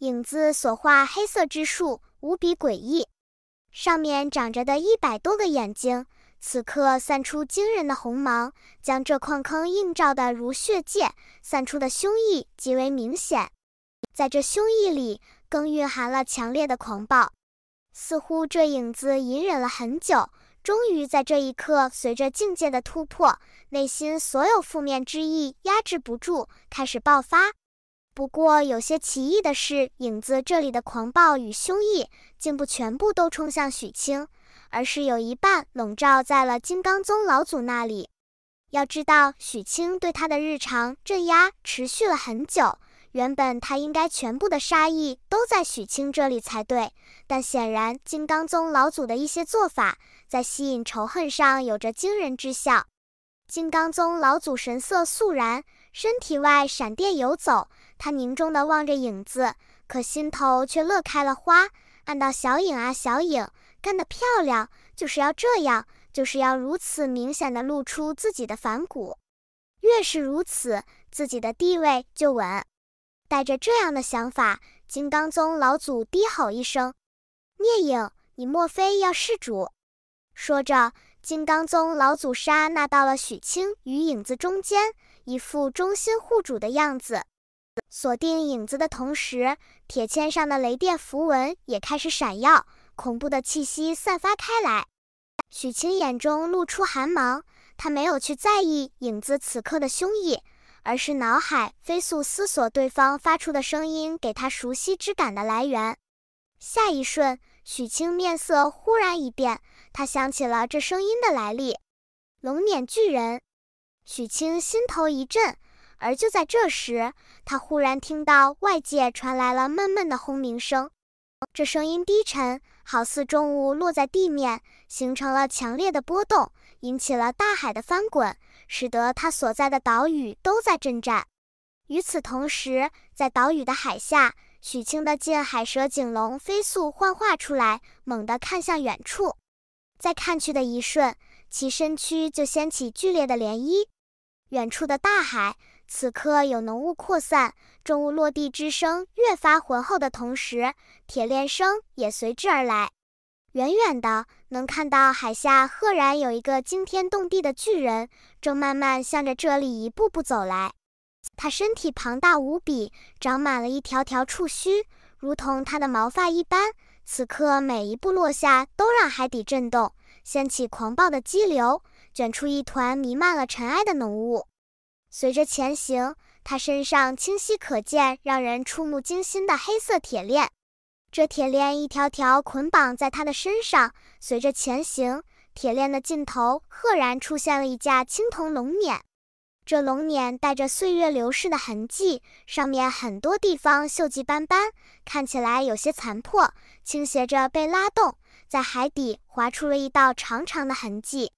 影子所画黑色之树无比诡异，上面长着的一百多个眼睛，此刻散出惊人的红芒，将这矿坑映照的如血界。散出的凶意极为明显，在这凶意里更蕴含了强烈的狂暴，似乎这影子隐忍了很久，终于在这一刻，随着境界的突破，内心所有负面之意压制不住，开始爆发。不过有些奇异的是，影子这里的狂暴与凶意，竟不全部都冲向许清，而是有一半笼罩在了金刚宗老祖那里。要知道，许清对他的日常镇压持续了很久，原本他应该全部的杀意都在许清这里才对。但显然，金刚宗老祖的一些做法，在吸引仇恨上有着惊人之效。金刚宗老祖神色肃然。身体外闪电游走，他凝重地望着影子，可心头却乐开了花。暗道：“小影啊，小影，干得漂亮！就是要这样，就是要如此明显地露出自己的反骨。越是如此，自己的地位就稳。”带着这样的想法，金刚宗老祖低吼一声：“聂影，你莫非要弑主？”说着，金刚宗老祖刹那到了许清与影子中间。一副忠心护主的样子，锁定影子的同时，铁签上的雷电符文也开始闪耀，恐怖的气息散发开来。许清眼中露出寒芒，他没有去在意影子此刻的凶意，而是脑海飞速思索对方发出的声音给他熟悉之感的来源。下一瞬，许清面色忽然一变，他想起了这声音的来历——龙冕巨人。许清心头一震，而就在这时，他忽然听到外界传来了闷闷的轰鸣声。这声音低沉，好似重物落在地面，形成了强烈的波动，引起了大海的翻滚，使得他所在的岛屿都在震颤。与此同时，在岛屿的海下，许清的近海蛇颈龙飞速幻化出来，猛地看向远处。在看去的一瞬，其身躯就掀起剧烈的涟漪。远处的大海，此刻有浓雾扩散，重物落地之声越发浑厚的同时，铁链声也随之而来。远远的能看到海下赫然有一个惊天动地的巨人，正慢慢向着这里一步步走来。他身体庞大无比，长满了一条条触须，如同他的毛发一般。此刻每一步落下，都让海底震动，掀起狂暴的激流。卷出一团弥漫了尘埃的浓雾，随着前行，他身上清晰可见、让人触目惊心的黑色铁链。这铁链一条条捆绑在他的身上，随着前行，铁链的尽头赫然出现了一架青铜龙辇。这龙辇带着岁月流逝的痕迹，上面很多地方锈迹斑斑，看起来有些残破，倾斜着被拉动，在海底划出了一道长长的痕迹。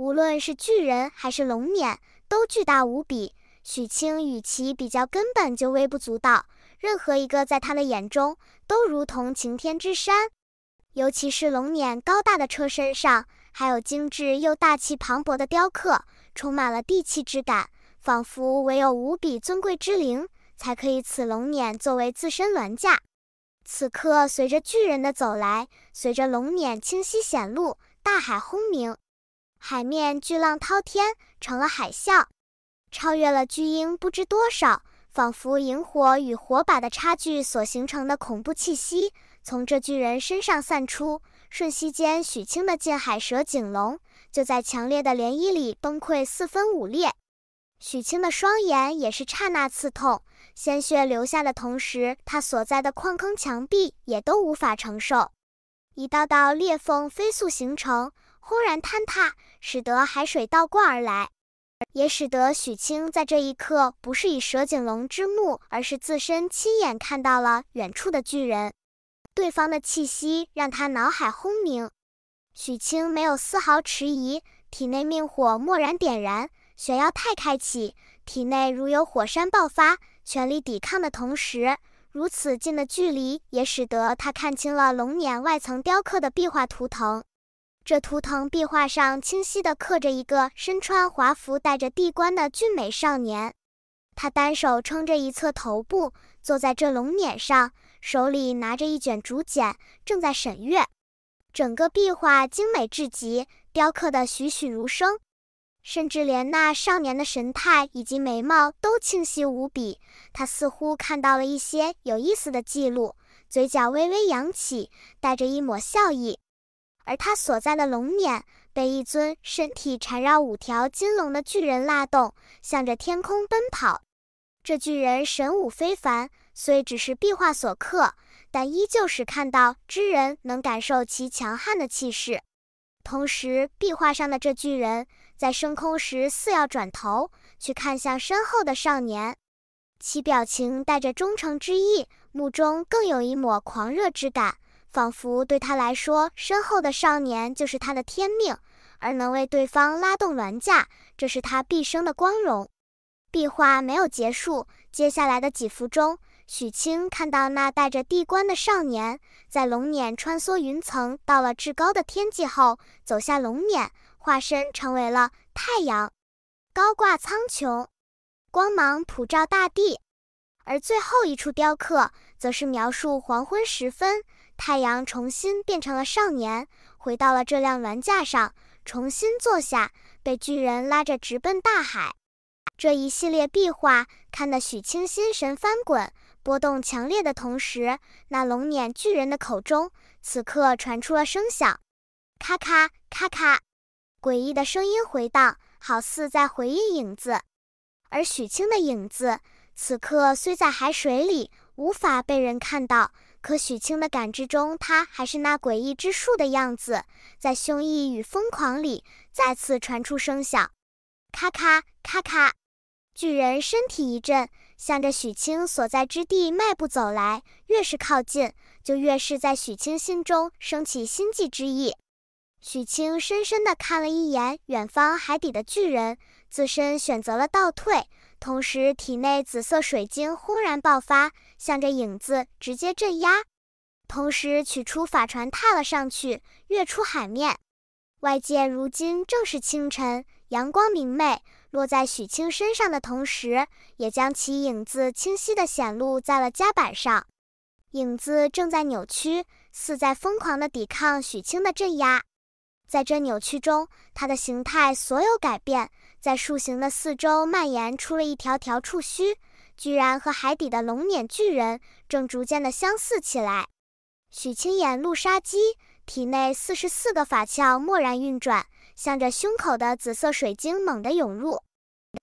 无论是巨人还是龙辇，都巨大无比。许清与其比较，根本就微不足道。任何一个在他的眼中，都如同擎天之山。尤其是龙辇高大的车身上，还有精致又大气磅礴的雕刻，充满了地气之感，仿佛唯有无比尊贵之灵，才可以此龙辇作为自身銮驾。此刻，随着巨人的走来，随着龙辇清晰显露，大海轰鸣。海面巨浪滔天，成了海啸，超越了巨鹰不知多少，仿佛萤火与火把的差距所形成的恐怖气息，从这巨人身上散出。瞬息间，许清的近海蛇颈龙就在强烈的涟漪里崩溃四分五裂。许清的双眼也是刹那刺痛，鲜血流下的同时，他所在的矿坑墙壁也都无法承受，一道道裂缝飞速形成。轰然坍塌，使得海水倒灌而来，也使得许清在这一刻不是以蛇颈龙之目，而是自身亲眼看到了远处的巨人。对方的气息让他脑海轰鸣，许清没有丝毫迟疑，体内命火蓦然点燃，玄妖太开启，体内如有火山爆发，全力抵抗的同时，如此近的距离也使得他看清了龙眼外层雕刻的壁画图腾。这图腾壁画上清晰地刻着一个身穿华服、戴着帝冠的俊美少年，他单手撑着一侧头部，坐在这龙辇上，手里拿着一卷竹简，正在审阅。整个壁画精美至极，雕刻的栩栩如生，甚至连那少年的神态以及眉毛都清晰无比。他似乎看到了一些有意思的记录，嘴角微微扬起，带着一抹笑意。而他所在的龙辇被一尊身体缠绕五条金龙的巨人拉动，向着天空奔跑。这巨人神武非凡，虽只是壁画所刻，但依旧是看到之人能感受其强悍的气势。同时，壁画上的这巨人在升空时似要转头去看向身后的少年，其表情带着忠诚之意，目中更有一抹狂热之感。仿佛对他来说，身后的少年就是他的天命，而能为对方拉动銮驾，这是他毕生的光荣。壁画没有结束，接下来的几幅中，许清看到那带着地冠的少年在龙辇穿梭云层，到了至高的天际后，走下龙辇，化身成为了太阳，高挂苍穹，光芒普照大地。而最后一处雕刻，则是描述黄昏时分。太阳重新变成了少年，回到了这辆銮驾上，重新坐下，被巨人拉着直奔大海。这一系列壁画看得许清心神翻滚，波动强烈的同时，那龙辇巨人的口中此刻传出了声响，咔咔咔咔，诡异的声音回荡，好似在回应影子。而许清的影子此刻虽在海水里，无法被人看到。可许清的感知中，他还是那诡异之树的样子，在凶意与疯狂里再次传出声响，咔咔咔咔。巨人身体一震，向着许清所在之地迈步走来。越是靠近，就越是在许清心中升起心悸之意。许清深深地看了一眼远方海底的巨人，自身选择了倒退。同时，体内紫色水晶轰然爆发，向着影子直接镇压。同时，取出法船，踏了上去，跃出海面。外界如今正是清晨，阳光明媚，落在许清身上的同时，也将其影子清晰的显露在了甲板上。影子正在扭曲，似在疯狂的抵抗许清的镇压。在这扭曲中，它的形态所有改变，在树形的四周蔓延出了一条条触须，居然和海底的龙撵巨人正逐渐的相似起来。许清眼露杀机，体内四十四个法窍蓦然运转，向着胸口的紫色水晶猛地涌入。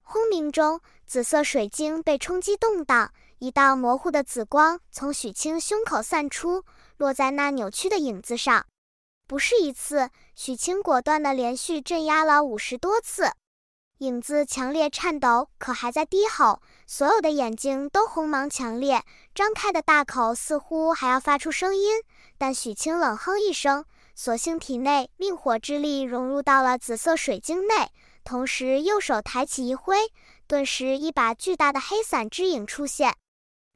轰鸣中，紫色水晶被冲击动荡，一道模糊的紫光从许清胸口散出，落在那扭曲的影子上。不是一次，许清果断的连续镇压了五十多次。影子强烈颤抖，可还在低吼。所有的眼睛都红芒强烈，张开的大口似乎还要发出声音。但许清冷哼一声，索性体内命火之力融入到了紫色水晶内，同时右手抬起一挥，顿时一把巨大的黑伞之影出现。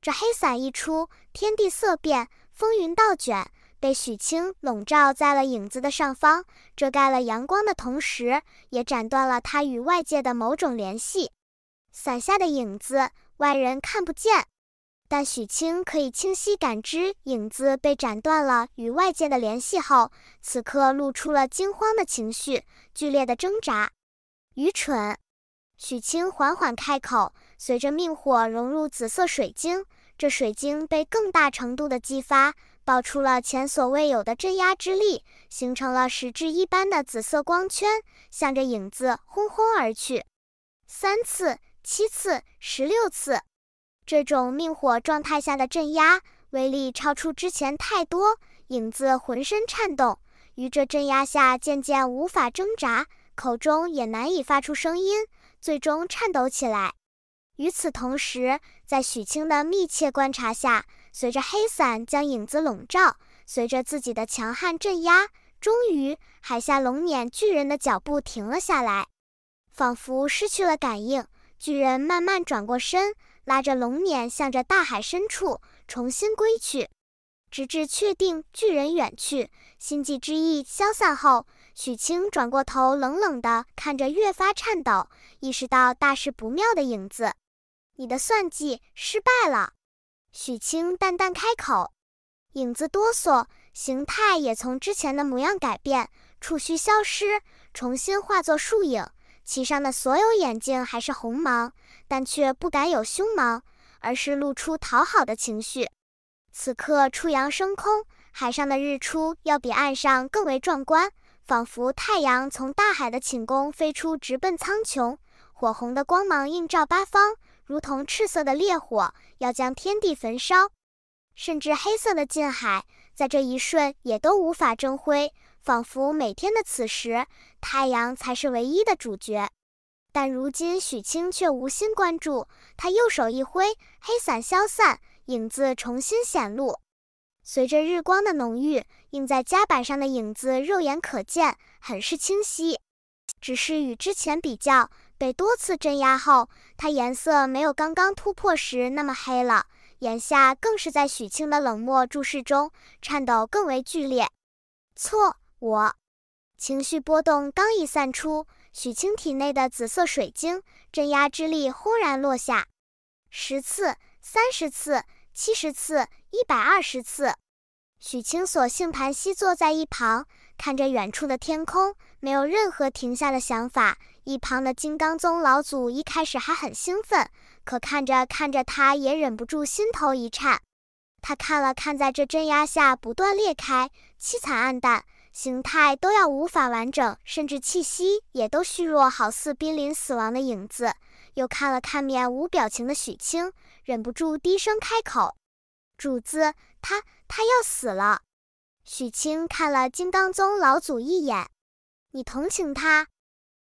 这黑伞一出，天地色变，风云倒卷。被许清笼罩在了影子的上方，遮盖了阳光的同时，也斩断了他与外界的某种联系。伞下的影子，外人看不见，但许清可以清晰感知影子被斩断了与外界的联系后，此刻露出了惊慌的情绪，剧烈的挣扎。愚蠢，许清缓缓开口，随着命火融入紫色水晶，这水晶被更大程度的激发。爆出了前所未有的镇压之力，形成了实质一般的紫色光圈，向着影子轰轰而去。三次、七次、十六次，这种命火状态下的镇压威力超出之前太多，影子浑身颤动，于这镇压下渐渐无法挣扎，口中也难以发出声音，最终颤抖起来。与此同时，在许清的密切观察下。随着黑伞将影子笼罩，随着自己的强悍镇压，终于海下龙撵巨人的脚步停了下来，仿佛失去了感应。巨人慢慢转过身，拉着龙撵向着大海深处重新归去。直至确定巨人远去，心悸之意消散后，许清转过头，冷冷地看着越发颤抖、意识到大事不妙的影子：“你的算计失败了。”许清淡淡开口，影子哆嗦，形态也从之前的模样改变，触须消失，重新化作树影。其上的所有眼睛还是红芒，但却不敢有凶芒，而是露出讨好的情绪。此刻初阳升空，海上的日出要比岸上更为壮观，仿佛太阳从大海的寝宫飞出，直奔苍穹，火红的光芒映照八方。如同赤色的烈火，要将天地焚烧，甚至黑色的近海，在这一瞬也都无法争辉，仿佛每天的此时，太阳才是唯一的主角。但如今许清却无心关注，他右手一挥，黑伞消散，影子重新显露。随着日光的浓郁，映在甲板上的影子肉眼可见，很是清晰。只是与之前比较。被多次镇压后，他颜色没有刚刚突破时那么黑了。眼下更是在许清的冷漠注视中颤抖，更为剧烈。错，我情绪波动刚一散出，许清体内的紫色水晶镇压之力轰然落下，十次、三十次、七十次、一百二十次。许清索性盘膝坐在一旁，看着远处的天空，没有任何停下的想法。一旁的金刚宗老祖一开始还很兴奋，可看着看着，他也忍不住心头一颤。他看了看，在这镇压下不断裂开、凄惨暗淡、形态都要无法完整，甚至气息也都虚弱，好似濒临死亡的影子。又看了看面无表情的许清，忍不住低声开口：“主子，他他要死了。”许清看了金刚宗老祖一眼：“你同情他？”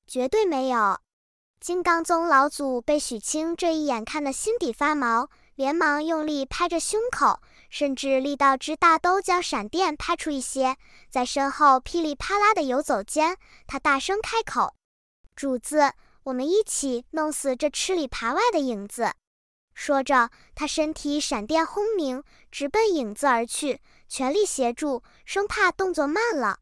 绝对没有！金刚宗老祖被许清这一眼看得心底发毛，连忙用力拍着胸口，甚至力道之大都将闪电拍出一些，在身后噼里啪啦的游走间，他大声开口：“主子，我们一起弄死这吃里扒外的影子！”说着，他身体闪电轰鸣，直奔影子而去，全力协助，生怕动作慢了。